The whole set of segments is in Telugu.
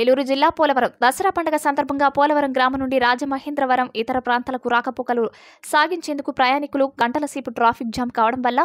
ఏలూరు జిల్లా పోలవరం దసరా పండుగ సందర్భంగా పోలవరం గ్రామం నుండి రాజమహేంద్రవరం ఇతర ప్రాంతాలకు రాకపోకలు సాగించేందుకు ప్రయాణికులు గంటల సేపు ట్రాఫిక్ జామ్ కావడం వల్ల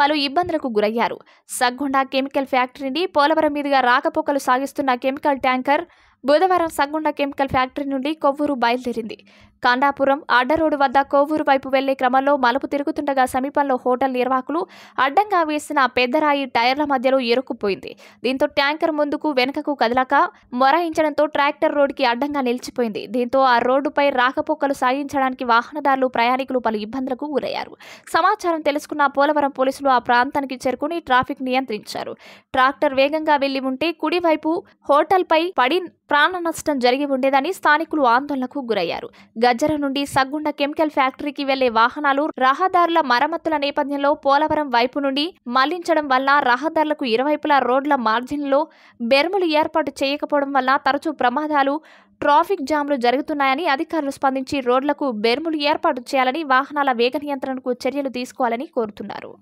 పలు ఇబ్బందులకు గురయ్యారు సగ్గొండ కెమికల్ ఫ్యాక్టరీ నుండి పోలవరం మీదుగా రాకపోకలు సాగిస్తున్న కెమికల్ ట్యాంకర్ బుధవారం సగ్గొండ కెమికల్ ఫ్యాక్టరీ నుండి కొవ్వూరు బయలుదేరింది కాండాపురం అడ్డరోడ్డు వద్ద కోవూరు వైపు వెళ్లే క్రమంలో మలుపు తిరుగుతుండగా సమీపంలో హోటల్ నిర్వాహకులు అడ్డంగా వేసిన పెద్దరాయి టైర్ల మధ్యలో ఇరుక్కుపోయింది దీంతో ట్యాంకర్ ముందుకు వెనుకకు కదలక మొరాయించడంతో ట్రాక్టర్ రోడ్డుకి అడ్డంగా నిలిచిపోయింది దీంతో ఆ రోడ్డుపై రాకపోకలు సాగించడానికి వాహనదారులు ప్రయాణికులు పలు ఇబ్బందులకు గురయ్యారు సమాచారం తెలుసుకున్న పోలవరం పోలీసులు ఆ ప్రాంతానికి చేరుకుని ట్రాఫిక్ నియంత్రించారు ట్రాక్టర్ వేగంగా వెళ్లి ఉంటే కుడివైపు హోటల్పై పడి ప్రాణ నష్టం జరిగి ఉండేదని స్థానికులు ఆందోళనకు గురయ్యారు దగ్గర నుండి సగ్గుండ కెమికల్ ఫ్యాక్టరీకి వెళ్లే వాహనాలు రహదారుల మరమ్మతుల నేపథ్యంలో పోలవరం వైపు నుండి మళ్లించడం వల్ల రహదారులకు ఇరువైపులా రోడ్ల మార్జిన్లో బెర్ములు ఏర్పాటు చేయకపోవడం వల్ల తరచూ ప్రమాదాలు ట్రాఫిక్ జామ్లు జరుగుతున్నాయని అధికారులు స్పందించి రోడ్లకు బెర్ములు ఏర్పాటు చేయాలని వాహనాల వేగ నియంత్రణకు చర్యలు తీసుకోవాలని కోరుతున్నారు